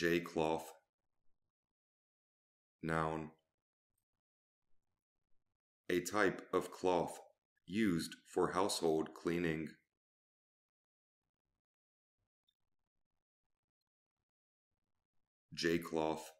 J cloth, noun, a type of cloth used for household cleaning. J cloth.